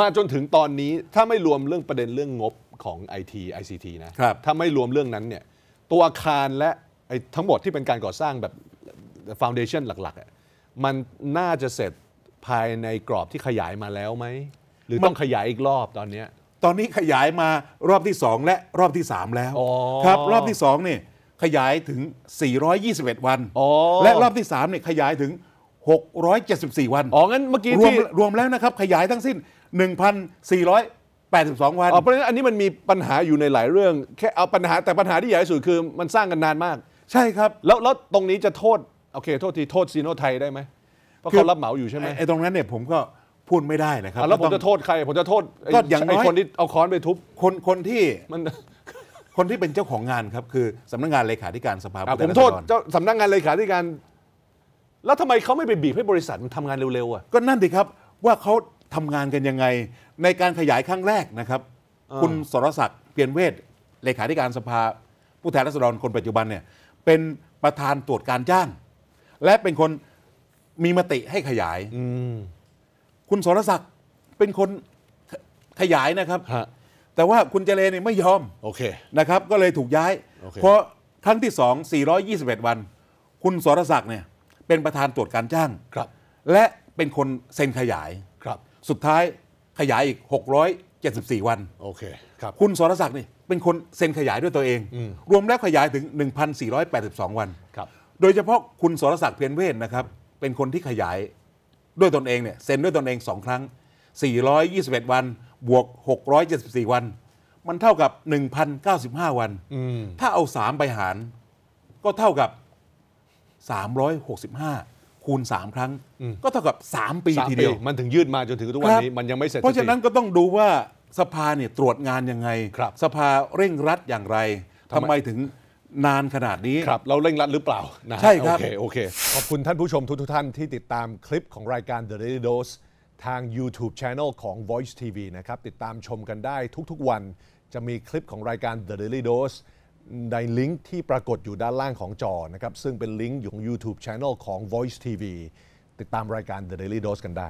มาจนถึงตอนนี้ถ้าไม่รวมเรื่องประเด็นเรื่องงบของ IT ICT นะครับถ้าไม่รวมเรื่องนั้นเนี่ยตัวอาคารและไอ้ทั้งหมดที่เป็นการก่อสร้างแบบฟาวเดชันหลักๆอะมันน่าจะเสร็จภายในกรอบที่ขยายมาแล้วไหมหรือต้องขยายอีกรอบตอนนี้ตอนนี้ขยายมารอบที่ 2 และรอบที่ 3 แล้วครับรอบที่2เนี่ยขยายถึง 421 วันและรอบที่3เนี่ยขยายถึง 674 วันอ๋องั้นเมื่อกี้รวมที่รวมแล้วนะครับขยายทั้งสิ้น1,482 วันอ๋อเพราะฉะนั้นอันนี้มันมีปัญหาอยู่ในหลายเรื่อง แค่เอาปัญหาแต่ปัญหาที่ใหญ่สุดคือมันสร้างกันนานมาก ใช่ครับ แล้วแล้วตรงนี้จะโทษโอเคโทษทีโทษซีโนไทยได้ไหมเพราะเขารับเหมาอยู่ใช่ไหมไอ้ตรงนั้นเนี่ยผมก็พูดไม่ได้นะครับแล้วผมจะโทษใคร ผมจะโทษก็อย่างไอ้คนที่เอาค้อนไปทุบ คนคนที่มันคนที่เป็นเจ้าของงานครับคือสำนักงานเลขาธิการสภาผูมโทษเจ้าสำนักงานเลขาธิการแล้วทำไมเขาไม่ไปบีบให้บริษัทมันทำงานเร็วๆอ่ะก็นั่นดิครับว่าเขาทำงานกันยังไง ในการขยายครั้งแรกนะครับ คุณสรศักดิ์เปลี่ยนเวทเลขาธิการสภา ผู้แทนราษฎรคนปัจจุบันเนี่ยเป็นประธานตรวจการจ้าง และเป็นคนมีมติให้ขยายคุณสรศักดิ์เป็นคนขยายนะครับแต่ว่าคุณเจเลเนี่ยไม่ยอม โอเคนะครับ ก็เลยถูกย้าย เพราะครั้งที่สอง 421 วัน คุณสรศักดิ์เนี่ย เป็นประธานตรวจการจ้างครับ และเป็นคน เซ็นขยายครับสุดท้ายขยายอีก 674 วัน โอเคครับ คุณสรศักดิ์นี่ เป็นคนเซ็นขยายด้วยตัวเอง รวมแล้วขยายถึง 1,482 วันครับ โดยเฉพาะคุณสรศักดิ์เพียรเวทนะครับ เป็นคนที่ขยายด้วยตนเองเนี่ยเซ็นด้วยตนเองสองครั้ง 421 วันบวก674 วัน มันเท่ากับ 1,095 วัน ถ้าเอา 3 ไปหารก็เท่ากับ 365คูณ 3 ครั้ง ก็เท่ากับ 3 ปีทีเดียวมันถึงยืดมาจนถึงทุกวันนี้ มันยังไม่เสร็จเพราะฉะนั้นก็ต้องดูว่าสภาเนี่ยตรวจงานยังไง สภาเร่งรัดอย่างไร ทำไมถึงนานขนาดนี้ครับเราเร่งรัดหรือเปล่านะใช่ครับโอเคโอเคขอบคุณท่านผู้ชมทุกทุกท่านที่ติดตามคลิปของรายการ The Daily Dose ทาง YouTube Channel ของ Voice TV นะครับ ติดตามชมกันได้ทุกๆวันจะมีคลิปของรายการ The Daily Dose ในลิงก์ที่ปรากฏอยู่ด้านล่างของจอนะครับ ซึ่งเป็นลิงก์อยู่ของ YouTube Channel ของ Voice TV ติดตามรายการ The Daily Dose กันได้